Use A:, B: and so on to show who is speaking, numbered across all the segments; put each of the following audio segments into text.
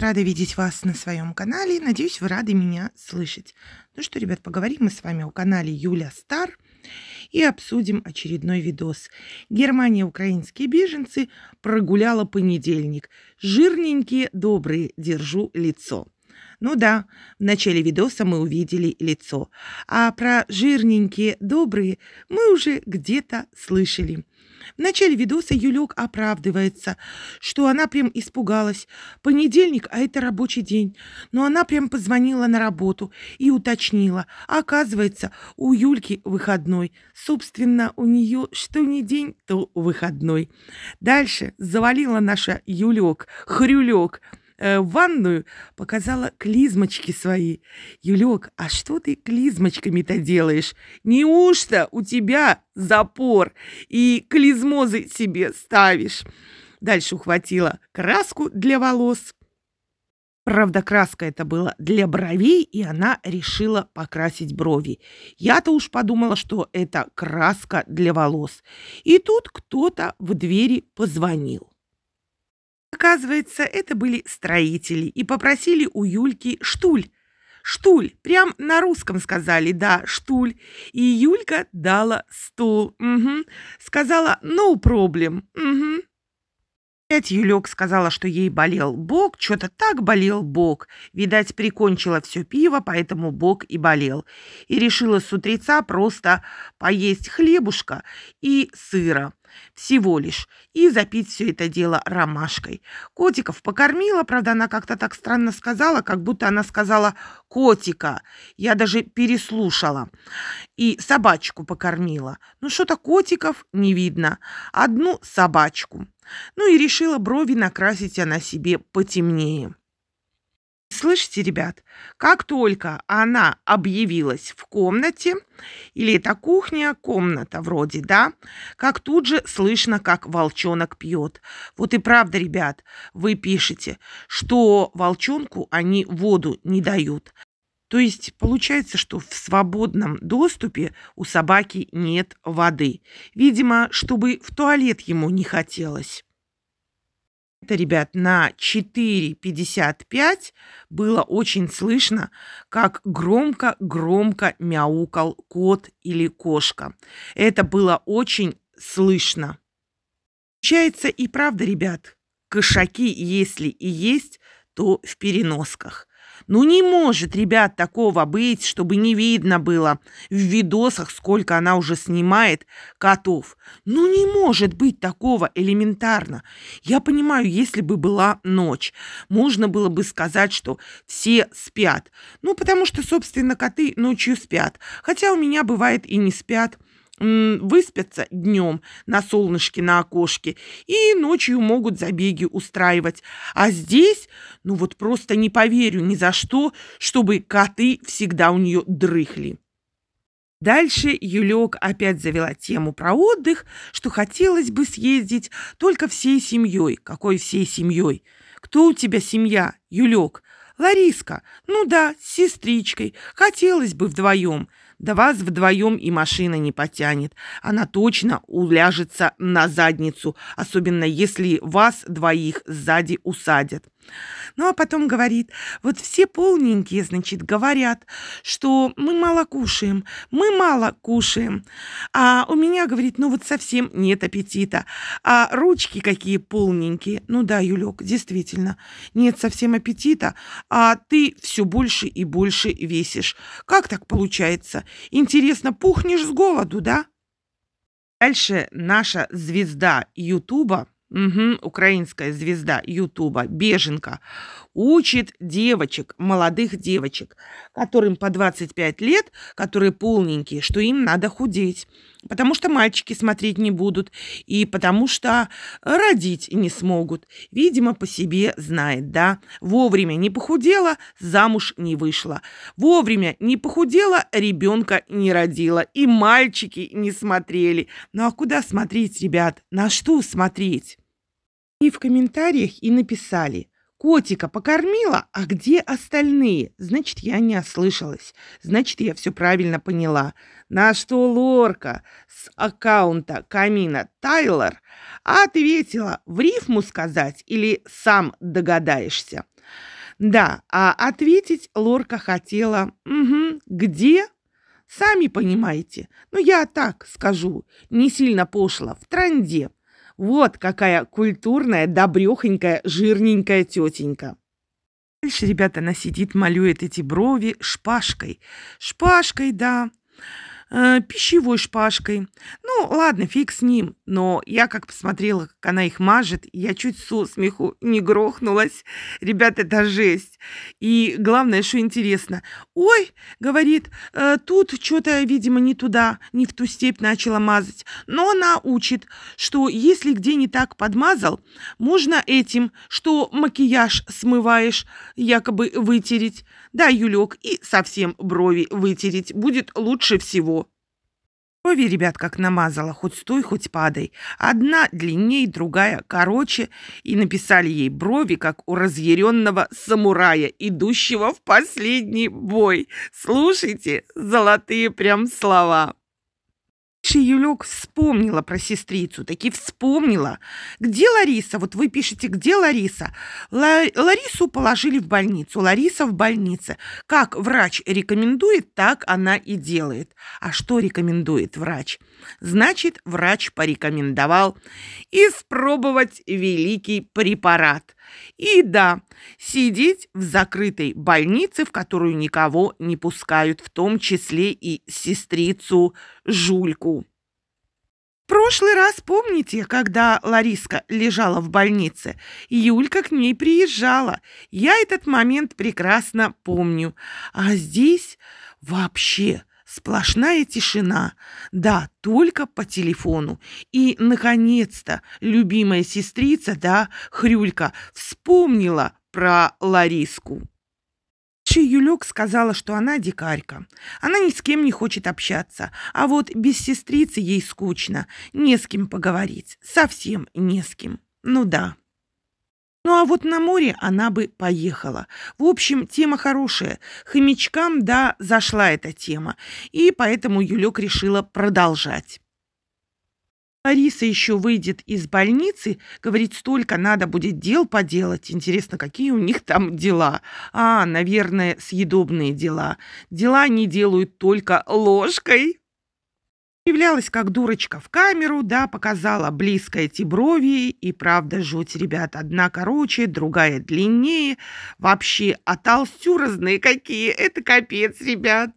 A: Рада видеть вас на своем канале. Надеюсь, вы рады меня слышать. Ну что, ребят, поговорим мы с вами о канале Юля Стар и обсудим очередной видос. Германия «Украинские беженцы» прогуляла понедельник. Жирненькие, добрые, держу лицо. Ну да, в начале видоса мы увидели лицо, а про жирненькие, добрые мы уже где-то слышали. В начале видоса Юлек оправдывается, что она прям испугалась. Понедельник, а это рабочий день. Но она прям позвонила на работу и уточнила. оказывается, у Юльки выходной. Собственно, у нее что не день, то выходной. Дальше завалила наша Юлек, хрюлек. Э, ванную, показала клизмочки свои. «Юлек, а что ты клизмочками-то делаешь? Неужто у тебя запор и клизмозы себе ставишь?» Дальше ухватила краску для волос. Правда, краска это была для бровей, и она решила покрасить брови. Я-то уж подумала, что это краска для волос. И тут кто-то в двери позвонил. Оказывается, это были строители и попросили у Юльки штуль. Штуль, прям на русском сказали, да, штуль. И Юлька дала стул. Угу. Сказала no problem. Угу. Опять Юлек сказала, что ей болел бок, что-то так болел бок. Видать, прикончила все пиво, поэтому бок и болел. И решила с утреца просто поесть хлебушка и сыра. Всего лишь. И запить все это дело ромашкой. Котиков покормила, правда, она как-то так странно сказала, как будто она сказала «котика». Я даже переслушала. И собачку покормила. Ну, что-то котиков не видно. Одну собачку. Ну и решила брови накрасить она себе потемнее. Слышите, ребят, как только она объявилась в комнате, или это кухня, комната вроде, да, как тут же слышно, как волчонок пьет. Вот и правда, ребят, вы пишете, что волчонку они воду не дают. То есть получается, что в свободном доступе у собаки нет воды. Видимо, чтобы в туалет ему не хотелось. Это, ребят, на 4.55 было очень слышно, как громко-громко мяукал кот или кошка. Это было очень слышно. Получается и правда, ребят, кошаки, если и есть, то в переносках. Ну не может, ребят, такого быть, чтобы не видно было в видосах, сколько она уже снимает котов. Ну не может быть такого элементарно. Я понимаю, если бы была ночь, можно было бы сказать, что все спят. Ну потому что, собственно, коты ночью спят. Хотя у меня бывает и не спят выспятся днем на солнышке, на окошке, и ночью могут забеги устраивать. А здесь, ну вот просто не поверю ни за что, чтобы коты всегда у нее дрыхли. Дальше Юлек опять завела тему про отдых, что хотелось бы съездить только всей семьей. Какой всей семьей? Кто у тебя семья, Юлек? Лариска. Ну да, с сестричкой. Хотелось бы вдвоем. Да вас вдвоем и машина не потянет. Она точно уляжется на задницу, особенно если вас двоих сзади усадят. Ну а потом говорит, вот все полненькие, значит, говорят, что мы мало кушаем, мы мало кушаем. А у меня, говорит, ну вот совсем нет аппетита. А ручки какие полненькие. Ну да, Юлек, действительно, нет совсем аппетита, а ты все больше и больше весишь. Как так получается? Интересно, пухнешь с голоду, да? Дальше наша звезда Ютуба Угу, украинская звезда Ютуба, беженка учит девочек, молодых девочек, которым по 25 лет, которые полненькие, что им надо худеть, потому что мальчики смотреть не будут и потому что родить не смогут. Видимо, по себе знает, да? Вовремя не похудела, замуж не вышла. Вовремя не похудела, ребенка не родила. И мальчики не смотрели. Ну а куда смотреть, ребят? На что смотреть? И в комментариях и написали – Котика покормила, а где остальные? Значит, я не ослышалась. Значит, я все правильно поняла. На что Лорка с аккаунта Камина Тайлор ответила в рифму сказать или сам догадаешься? Да, а ответить Лорка хотела «Угу, где?» Сами понимаете. Но я так скажу, не сильно пошло, в транде. Вот какая культурная, добрехонькая, жирненькая тетенька. Дальше, ребята, она сидит, малюет эти брови шпажкой. Шпажкой, да э, пищевой шпажкой. Ну, ладно, фиг с ним. Но я как посмотрела, как она их мажет, я чуть со смеху не грохнулась. Ребята, это жесть. И главное, что интересно. Ой, говорит, э, тут что-то, видимо, не туда, не в ту степь начала мазать. Но она учит, что если где не так подмазал, можно этим, что макияж смываешь, якобы вытереть. Да, Юлек, и совсем брови вытереть будет лучше всего. Обе ребят как намазала, хоть стой, хоть падай. Одна длиннее другая короче, и написали ей брови, как у разъяренного самурая, идущего в последний бой. Слушайте, золотые прям слова же вспомнила про сестрицу, таки вспомнила. Где Лариса? Вот вы пишете, где Лариса? Ларису положили в больницу, Лариса в больнице. Как врач рекомендует, так она и делает. А что рекомендует врач? Значит, врач порекомендовал испробовать великий препарат. И да, сидеть в закрытой больнице, в которую никого не пускают, в том числе и сестрицу Жульку. прошлый раз, помните, когда Лариска лежала в больнице, Юлька к ней приезжала. Я этот момент прекрасно помню. А здесь вообще Сплошная тишина. Да, только по телефону. И, наконец-то, любимая сестрица, да, Хрюлька, вспомнила про Лариску. Ши сказала, что она дикарька. Она ни с кем не хочет общаться, а вот без сестрицы ей скучно, не с кем поговорить, совсем не с кем. Ну да. Ну а вот на море она бы поехала. В общем, тема хорошая. Хомячкам, да, зашла эта тема. И поэтому Юлек решила продолжать. Лариса еще выйдет из больницы, говорит, столько надо будет дел поделать. Интересно, какие у них там дела? А, наверное, съедобные дела. Дела они делают только ложкой. Являлась как дурочка в камеру, да, показала близко эти брови, и правда жуть, ребят, одна короче, другая длиннее, вообще, а толстю разные какие, это капец, ребят.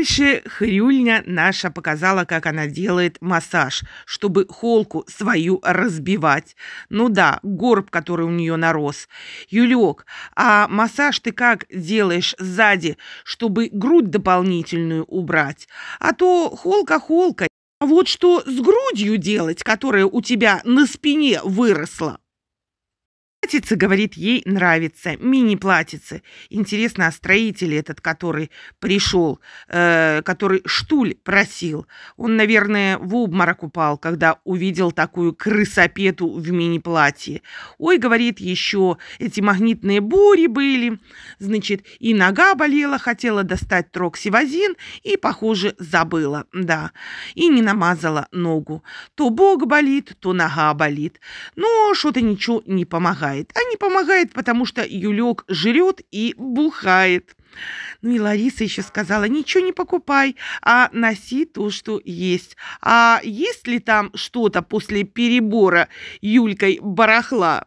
A: Дальше хрюльня наша показала, как она делает массаж, чтобы холку свою разбивать. Ну да, горб, который у нее нарос. Юлек, а массаж ты как делаешь сзади, чтобы грудь дополнительную убрать? А то холка холка. А вот что с грудью делать, которая у тебя на спине выросла? Платьице, говорит, ей нравится, мини-платьице. Интересно, а строитель этот, который пришел, э, который штуль просил, он, наверное, в обморок упал, когда увидел такую крысопету в мини-платье. Ой, говорит, еще эти магнитные бури были, значит, и нога болела, хотела достать троксивозин и, похоже, забыла, да, и не намазала ногу. То бог болит, то нога болит, но что-то ничего не помогает помогает. А не помогает, потому что Юлек жрет и бухает. Ну и Лариса еще сказала, ничего не покупай, а носи то, что есть. А есть ли там что-то после перебора Юлькой барахла?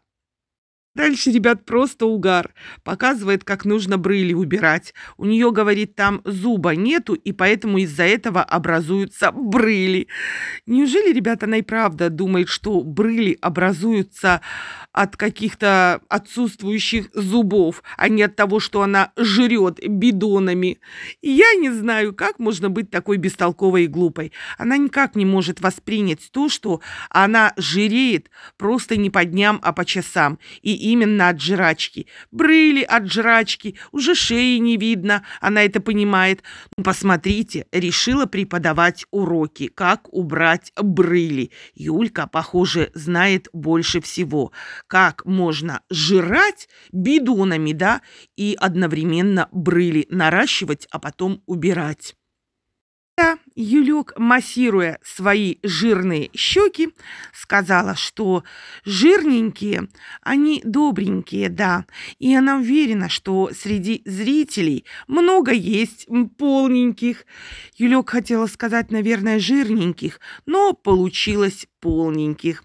A: Дальше, ребят, просто угар. Показывает, как нужно брыли убирать. У нее, говорит, там зуба нету, и поэтому из-за этого образуются брыли. Неужели, ребят, она и правда думает, что брыли образуются от каких-то отсутствующих зубов, а не от того, что она жрет бидонами? я не знаю, как можно быть такой бестолковой и глупой. Она никак не может воспринять то, что она жиреет просто не по дням, а по часам. И именно от жрачки. Брыли от жрачки, уже шеи не видно, она это понимает. Ну, посмотрите, решила преподавать уроки, как убрать брыли. Юлька, похоже, знает больше всего. Как можно жрать бидонами, да, и одновременно брыли наращивать, а потом убирать. Юлюк, массируя свои жирные щеки, сказала, что жирненькие, они добренькие, да, и она уверена, что среди зрителей много есть полненьких. Юлюк хотела сказать, наверное, жирненьких, но получилось полненьких.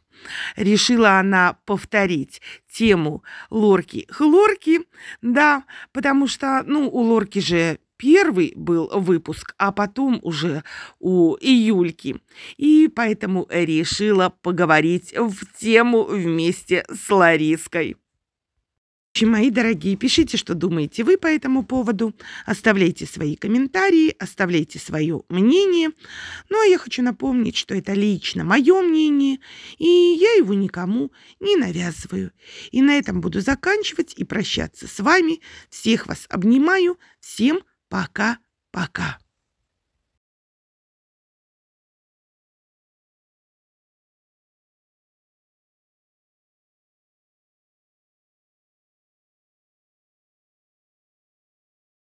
A: Решила она повторить тему лорки-хлорки, да, потому что, ну, у лорки же первый был выпуск, а потом уже у Юльки. И поэтому решила поговорить в тему вместе с Лариской. мои дорогие, пишите, что думаете вы по этому поводу, оставляйте свои комментарии, оставляйте свое мнение. Ну, а я хочу напомнить, что это лично мое мнение, и я его никому не навязываю. И на этом буду заканчивать и прощаться с вами. Всех вас обнимаю, всем пока! Пока-пока.